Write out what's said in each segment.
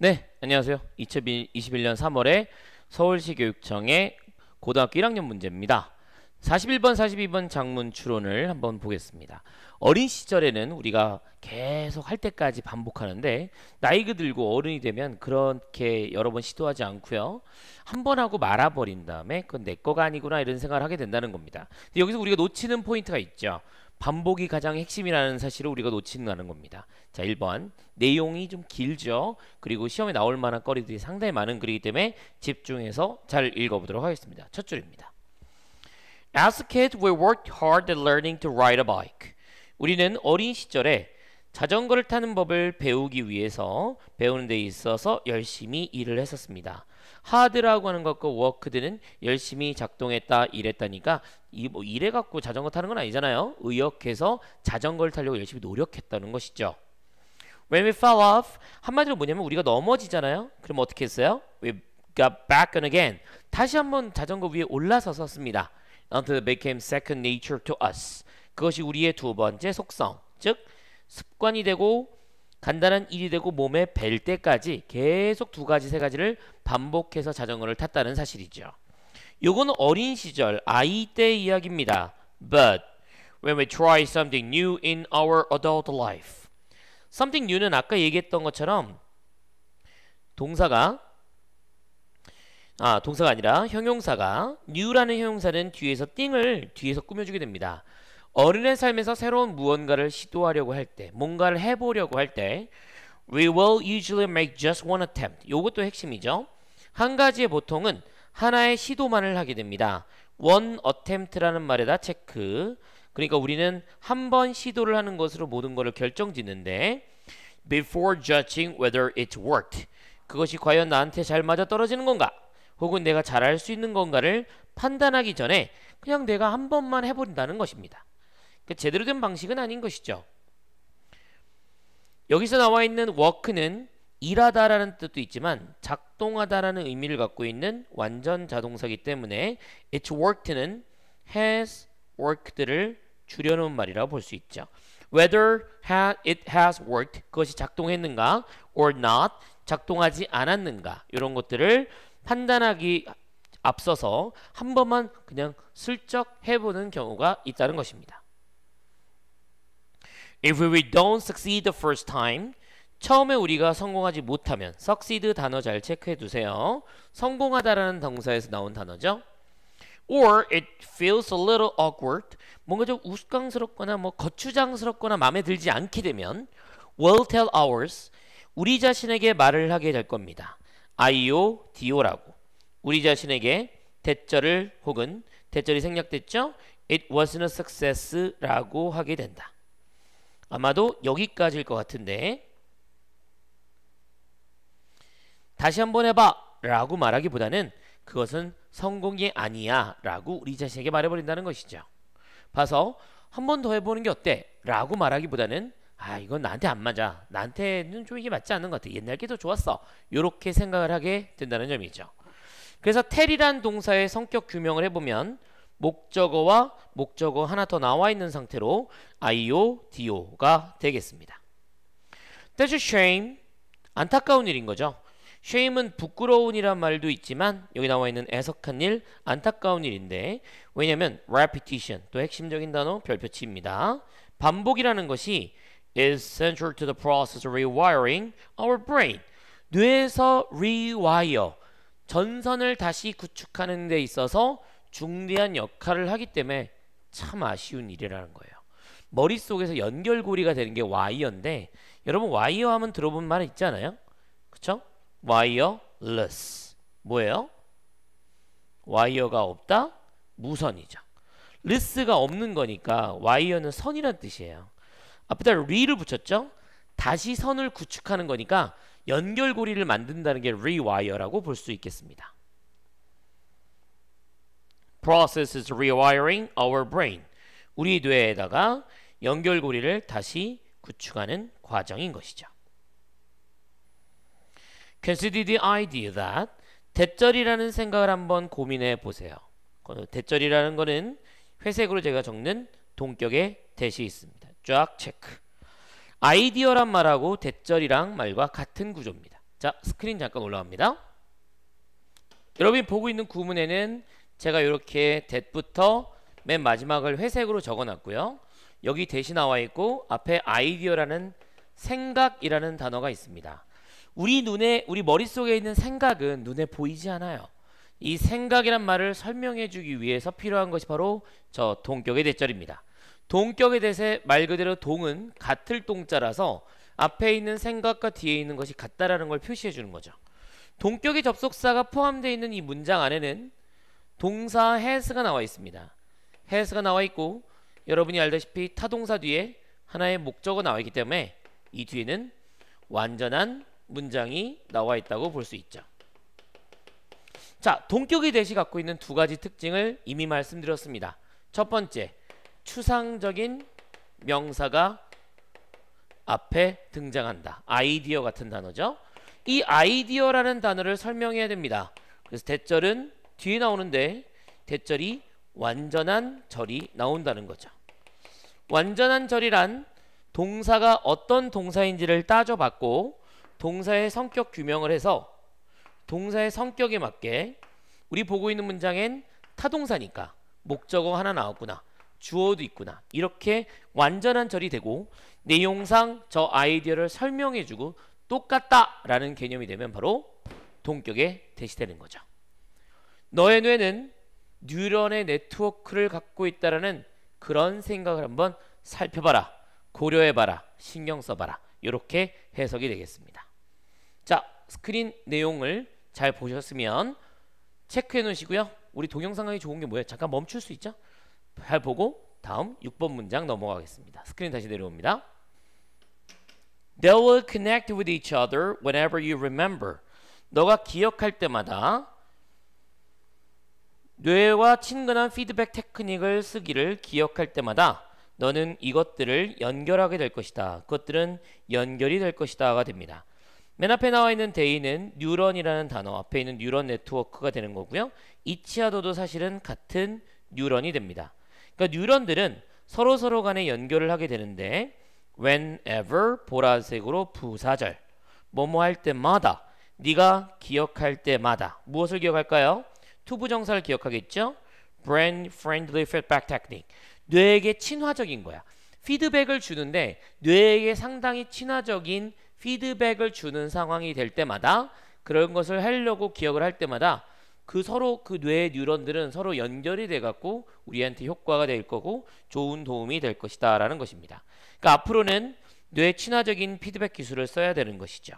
네, 안녕하세요. 2021년 3월에 서울시 교육청의 고등학교 1학년 문제입니다. 41번, 42번 장문 추론을 한번 보겠습니다. 어린 시절에는 우리가 계속 할 때까지 반복하는데 나이가 들고 어른이 되면 그렇게 여러 번 시도하지 않고요. 한 번 하고 말아버린 다음에 그건 내 거가 아니구나 이런 생각을 하게 된다는 겁니다. 여기서 우리가 놓치는 포인트가 있죠. 반복이 가장 핵심이라는 사실을 우리가 놓치는 겁니다. 자 1번 내용이 좀 길죠. 그리고 시험에 나올 만한 거리들이 상당히 많은 글이기 때문에 집중해서 잘 읽어보도록 하겠습니다. 첫 줄입니다. As k i d we worked hard at learning to ride a bike. 우리는 어린 시절에 자전거를 타는 법을 배우기 위해서 배우는 데 있어서 열심히 일을 했었습니다. 하드라고 하는 것과 워크드는 열심히 작동했다 일했다니까 이뭐 일해 갖고 자전거 타는 건 아니잖아요. 의역해서 자전거를 타려고 열심히 노력했다는 것이죠. When we fell off 한마디로 뭐냐면 우리가 넘어지잖아요. 그럼 어떻게 했어요? We got back on again. 다시 한번 자전거 위에 올라서서 씁니다. Until it became second nature to us. 그것이 우리의 두 번째 속성, 즉 습관이 되고 간단한 일이 되고 몸에 벨 때까지 계속 두 가지 세 가지를 반복해서 자전거를 탔다는 사실이죠. 요건 어린 시절 아이 때 이야기입니다. But when we try something new in our adult life. something new는 아까 얘기했던 것처럼 동사가 아 동사가 아니라 형용사가 new라는 형용사는 뒤에서 띵을 뒤에서 꾸며주게 됩니다. 어른의 삶에서 새로운 무언가를 시도하려고 할 때, 뭔가를 해보려고 할 때, we will usually make just one attempt. 이것도 핵심이죠. 한가지의 보통은 하나의 시도만을 하게 됩니다. one attempt라는 말에다 체크. 그러니까 우리는 한 번 시도를 하는 것으로 모든 것을 결정짓는데 before judging whether it worked. 그것이 과연 나한테 잘 맞아 떨어지는 건가? 혹은 내가 잘할 수 있는 건가를 판단하기 전에 그냥 내가 한 번만 해버린다는 것입니다. 그러니까 제대로 된 방식은 아닌 것이죠. 여기서 나와 있는 워크는 일하다라는 뜻도 있지만 작동하다라는 의미를 갖고 있는 완전 자동사기 때문에 it's worked는 has worked를 줄여놓은 말이라고 볼 수 있죠. whether it has worked 그것이 작동했는가 or not 작동하지 않았는가 이런 것들을 판단하기 앞서서 한 번만 그냥 슬쩍 해보는 경우가 있다는 것입니다. If we don't succeed the first time, 처음에 우리가 성공하지 못하면 succeed 단어 잘 체크해 두세요. 성공하다라는 동사에서 나온 단어죠. Or it feels a little awkward. 뭔가 좀 우스꽝스럽거나 뭐 거추장스럽거나 마음에 들지 않게 되면 will tell ours. 우리 자신에게 말을 하게 될 겁니다. IO, DO라고. 우리 자신에게 대절을 혹은 대절이 생략됐죠? It wasn't a success라고 하게 된다. 아마도 여기까지일 것 같은데 다시 한번 해봐 라고 말하기보다는 그것은 성공이 아니야 라고 우리 자신에게 말해버린다는 것이죠 봐서 한번 더 해보는 게 어때 라고 말하기보다는 아 이건 나한테 안 맞아 나한테는 좀 이게 맞지 않는 것 같아 옛날 게더 좋았어 이렇게 생각을 하게 된다는 점이죠 그래서 텔이란 동사의 성격 규명을 해보면 목적어와 목적어 하나 더 나와 있는 상태로 IO, DO가 되겠습니다. That's a shame. 안타까운 일인 거죠. shame은 부끄러운이란 말도 있지만 여기 나와 있는 애석한 일, 안타까운 일인데 왜냐면 repetition 또 핵심적인 단어 별표치입니다. 반복이라는 것이 is central to the process of rewiring our brain. 뇌에서 rewire 전선을 다시 구축하는 데 있어서 중대한 역할을 하기 때문에 참 아쉬운 일이라는 거예요. 머릿속에서 연결고리가 되는 게 와이어인데 여러분 와이어 하면 들어본 말 있잖아요. 그쵸? 와이어 l e 뭐예요? 와이어가 없다? 무선이죠. l e 가 없는 거니까 와이어는 선이란 뜻이에요. 앞에다 r 를 붙였죠? 다시 선을 구축하는 거니까 연결고리를 만든다는 게 r e w i 라고볼 수 있겠습니다. process e s rewiring our brain. 우리 뇌에다가 연결고리를 다시 구축하는 과정인 것이죠. Consider the idea that 대절이라는 생각을 한번 고민해 보세요. 대절이라는 거는 회색으로 제가 적는 동격의 대시 있습니다. 쫙 체크. 아이디어란 말하고 대절이랑 말과 같은 구조입니다. 자, 스크린 잠깐 올라갑니다. 여러분이 보고 있는 구문에는 제가 이렇게 that부터 맨 마지막을 회색으로 적어놨고요. 여기 대신 나와 있고 앞에 아이디어라는 생각이라는 단어가 있습니다. 우리 눈에 우리 머릿속에 있는 생각은 눈에 보이지 않아요. 이 생각이란 말을 설명해 주기 위해서 필요한 것이 바로 저 동격의 대절입니다. 동격의 대세 말 그대로 동은 같을 동자라서 앞에 있는 생각과 뒤에 있는 것이 같다라는 걸 표시해 주는 거죠. 동격의 접속사가 포함되어 있는 이 문장 안에는 동사 has가 나와 있습니다. has가 나와 있고 여러분이 알다시피 타동사 뒤에 하나의 목적어 나와 있기 때문에 이 뒤에는 완전한 문장이 나와 있다고 볼 수 있죠. 자, 동격이 대시 갖고 있는 두 가지 특징을 이미 말씀드렸습니다. 첫 번째, 추상적인 명사가 앞에 등장한다. 아이디어 같은 단어죠. 이 아이디어라는 단어를 설명해야 됩니다. 그래서 대절은 뒤에 나오는데 대절이 완전한 절이 나온다는 거죠. 완전한 절이란 동사가 어떤 동사인지를 따져봤고 동사의 성격 규명을 해서 동사의 성격에 맞게 우리 보고 있는 문장엔 타동사니까 목적어 하나 나왔구나 주어도 있구나 이렇게 완전한 절이 되고 내용상 저 아이디어를 설명해주고 똑같다라는 개념이 되면 바로 동격에 대시되는 거죠. 너의 뇌는 뉴런의 네트워크를 갖고 있다라는 그런 생각을 한번 살펴봐라. 고려해봐라. 신경 써봐라. 이렇게 해석이 되겠습니다. 자, 스크린 내용을 잘 보셨으면 체크해 놓으시고요. 우리 동영상이 좋은 게 뭐예요? 잠깐 멈출 수 있죠? 잘 보고 다음 6번 문장 넘어가겠습니다. 스크린 다시 내려옵니다. They will connect with each other whenever you remember. 너가 기억할 때마다 뇌와 친근한 피드백 테크닉을 쓰기를 기억할 때마다 너는 이것들을 연결하게 될 것이다. 그것들은 연결이 될 것이다가 됩니다. 맨 앞에 나와 있는 데이는 뉴런이라는 단어 앞에 있는 뉴런 네트워크가 되는 거고요. 이치아도도 사실은 같은 뉴런이 됩니다. 그러니까 뉴런들은 서로 서로 간에 연결을 하게 되는데 whenever 보라색으로 부사절 뭐뭐 할 때마다 네가 기억할 때마다 무엇을 기억할까요? 투부정사를 기억하겠죠? brain friendly feedback technique. 뇌에게 친화적인 거야. 피드백을 주는데 뇌에게 상당히 친화적인 피드백을 주는 상황이 될 때마다 그런 것을 하려고 기억을 할 때마다 그 서로 그 뇌의 뉴런들은 서로 연결이 돼 갖고 우리한테 효과가 될 거고 좋은 도움이 될 것이다 라는 것입니다 그러니까 앞으로는 뇌 친화적인 피드백 기술을 써야 되는 것이죠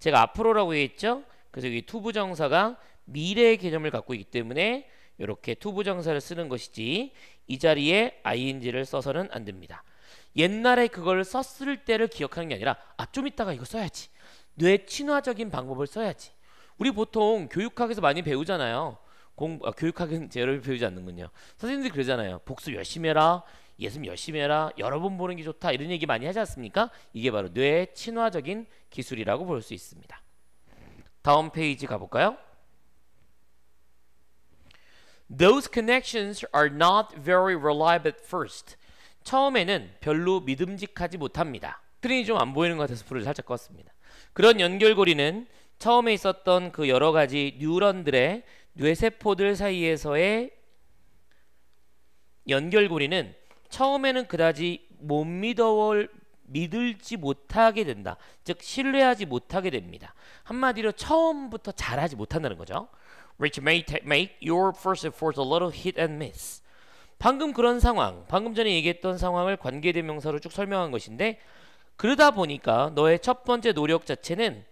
제가 앞으로라고 했죠 그래서 이 투부정사가 미래의 개념을 갖고 있기 때문에 이렇게 투부정사를 쓰는 것이지 이 자리에 ing를 써서는 안 됩니다. 옛날에 그걸 썼을 때를 기억하는 게 아니라 아좀 이따가 이거 써야지. 뇌 친화적인 방법을 써야지. 우리 보통 교육학에서 많이 배우잖아요. 공 아, 교육학은 제대로 배우지 않는군요. 선생님들이 그러잖아요. 복습 열심히 해라. 예습 열심히 해라. 여러 번 보는 게 좋다. 이런 얘기 많이 하지 않습니까? 이게 바로 뇌 친화적인 기술이라고 볼 수 있습니다. 다음 페이지 가볼까요? Those connections are not very reliable at first. 처음에는 별로 믿음직하지 못합니다. 스크린이 좀 안 보이는 것 같아서 불을 살짝 껐습니다. 그런 연결고리는 처음에 있었던 그 여러 가지 뉴런들의 뇌세포들 사이에서의 연결고리는 처음에는 그다지 못 믿어올 믿을지 못하게 된다. 즉 신뢰하지 못하게 됩니다. 한마디로 처음부터 잘하지 못한다는 거죠. which may make your first effort a little hit and miss. 방금 그런 상황, 방금 전에 얘기했던 상황을 관계대명사로 쭉 설명한 것인데 그러다 보니까 너의 첫 번째 노력 자체는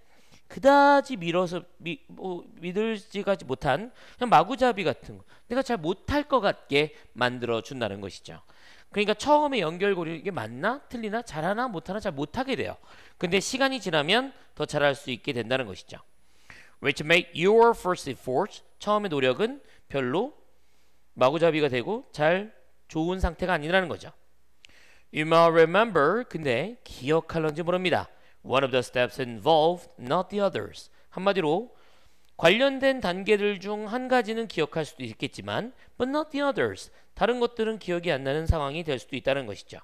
그다지 밀어서 미, 뭐, 믿을지가지 못한 그냥 마구잡이 같은 거 내가 잘 못할 것 같게 만들어 준다는 것이죠. 그러니까 처음에 연결고리 이게 맞나 틀리나 잘하나 못하나 잘 못하게 돼요. 근데 시간이 지나면 더 잘할 수 있게 된다는 것이죠. which make your first efforts 처음의 노력은 별로 마구잡이가 되고 잘 좋은 상태가 아니라는 거죠. You may remember 근데 기억할런지 모릅니다. One of the steps involved, not the others. 한마디로 관련된 단계들 중 한 가지는 기억할 수도 있겠지만 but not the others. 다른 것들은 기억이 안 나는 상황이 될 수도 있다는 것이죠.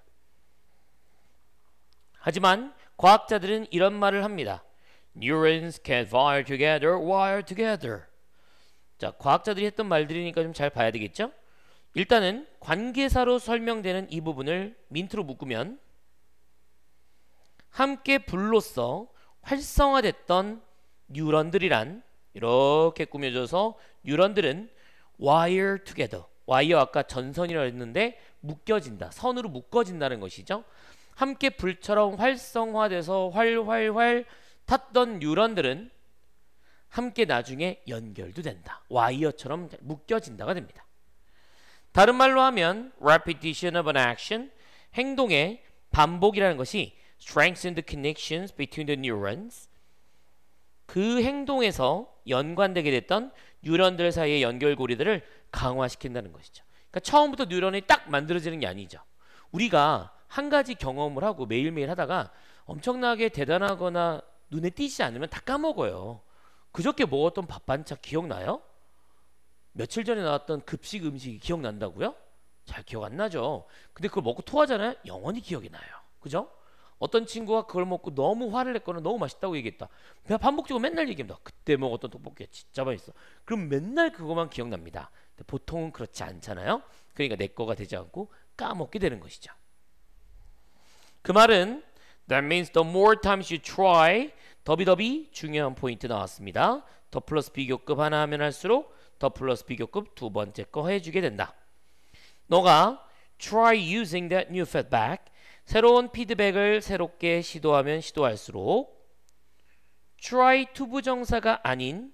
하지만 과학자들은 이런 말을 합니다. Neurons can wire together, wire together. 자, 과학자들이 했던 말들이니까 좀 잘 봐야 되겠죠? 일단은 관계사로 설명되는 이 부분을 민트로 묶으면 함께 불로써 활성화됐던 뉴런들이란 이렇게 꾸며져서 뉴런들은 wire together 와이어 아까 전선이라고 했는데 묶여진다 선으로 묶어진다는 것이죠 함께 불처럼 활성화돼서 활활활 탔던 뉴런들은 함께 나중에 연결도 된다. 와이어처럼 묶여진다가 됩니다. 다른 말로 하면 repetition of an action 행동의 반복이라는 것이 strengthen the connections between the neurons 그 행동에서 연관되게 됐던 뉴런들 사이의 연결고리들을 강화시킨다는 것이죠. 그러니까 처음부터 뉴런이 딱 만들어지는 게 아니죠. 우리가 한 가지 경험을 하고 매일매일 하다가 엄청나게 대단하거나 눈에 띄지 않으면 다 까먹어요. 그저께 먹었던 밥 반찬 기억나요? 며칠 전에 나왔던 급식 음식이 기억난다고요? 잘 기억 안 나죠. 근데 그걸 먹고 토하잖아요. 영원히 기억이 나요. 그죠? 어떤 친구가 그걸 먹고 너무 화를 냈거나 너무 맛있다고 얘기했다. 내가 반복적으로 맨날 얘기합니다. 그때 먹었던 떡볶이 진짜 맛있어. 그럼 맨날 그것만 기억납니다. 보통은 그렇지 않잖아요. 그러니까 내 거가 되지 않고 까먹게 되는 것이죠. 그 말은 That means the more times you try, 더비더비 중요한 포인트 나왔습니다. 더 플러스 비교급 하나 하면 할수록 더 플러스 비교급 두 번째 거 해주게 된다. 너가 try using that new feedback 새로운 피드백을 새롭게 시도하면 시도할수록 try to 부정사가 아닌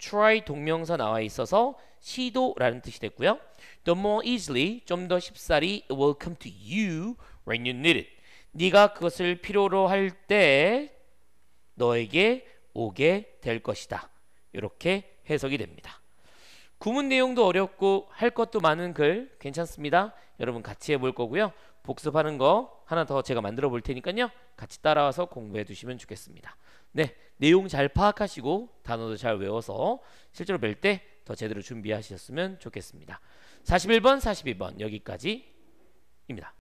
try 동명사 나와 있어서 시도라는 뜻이 됐고요. The more easily 좀 더 쉽사리 it will come to you when you need it. 네가 그것을 필요로 할때 너에게 오게 될 것이다. 이렇게 해석이 됩니다. 구문 내용도 어렵고 할 것도 많은 글 괜찮습니다. 여러분 같이 해볼 거고요. 복습하는 거 하나 더 제가 만들어 볼 테니까요. 같이 따라와서 공부해 두시면 좋겠습니다. 네, 내용 잘 파악하시고 단어도 잘 외워서 실제로 뵐 때 더 제대로 준비하셨으면 좋겠습니다. 41번, 42번 여기까지입니다.